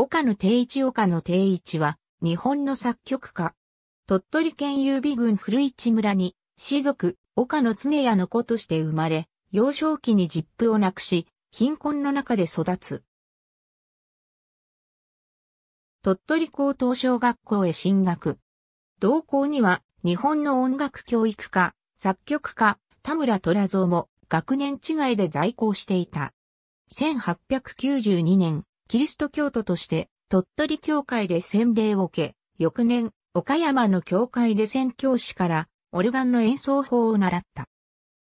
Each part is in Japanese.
岡野定一岡野定一は、日本の作曲家。鳥取県郵便郡古市村に、士族、岡野常也の子として生まれ、幼少期に実父を亡くし、貧困の中で育つ。鳥取高等小学校へ進学。同校には、日本の音楽教育家、作曲家、田村虎蔵も、学年違いで在校していた。1892年、キリスト教徒として、鳥取教会で洗礼を受け、翌年、岡山の教会で宣教師からオルガンの演奏法を習った。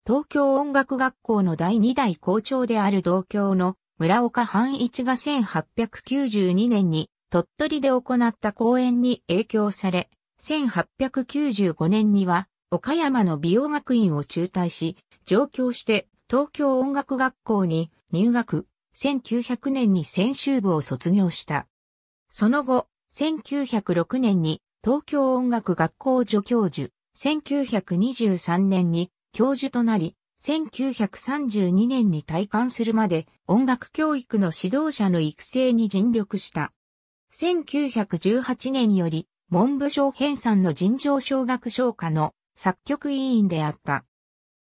東京音楽学校の第2代校長である同郷の村岡半一が1892年に鳥取で行った講演に影響され、1895年には岡山の美容学院を中退し、上京して東京音楽学校に入学。1900年に先週部を卒業した。その後、1906年に東京音楽学校助教授、1923年に教授となり、1932年に退官するまで音楽教育の指導者の育成に尽力した。1918年より文部省編纂の尋常小学唱歌の作曲委員であった。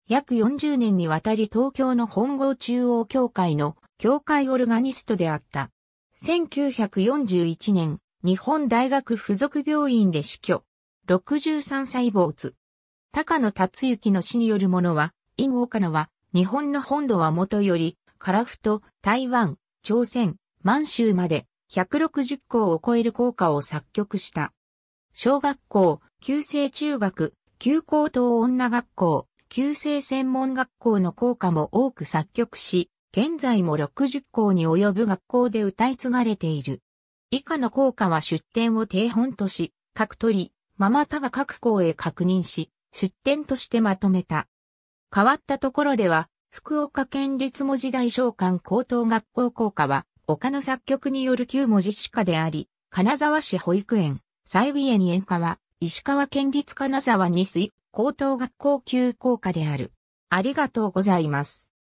約40年にわたり東京の本郷中央協会の教会オルガニストであった。1941年、日本大学附属病院で死去。63歳没。高野達之の死によるものは、以後岡野は、日本の本土はもとより、樺太、台湾、朝鮮、満州まで、160校を超える校歌を作曲した。小学校、旧制中学、旧高等女学校、旧制専門学校の校歌も多く作曲し、現在も60校に及ぶ学校で歌い継がれている。以下の校歌は出典を定本とし、各取、ママタが各校へ確認し、出典としてまとめた。変わったところでは、福岡県立文字大召喚高等学校校歌は、丘の作曲による9文字歯科であり、金沢市保育園、西美園園歌は、石川県立金沢水高等学校級校歌である。ありがとうございます。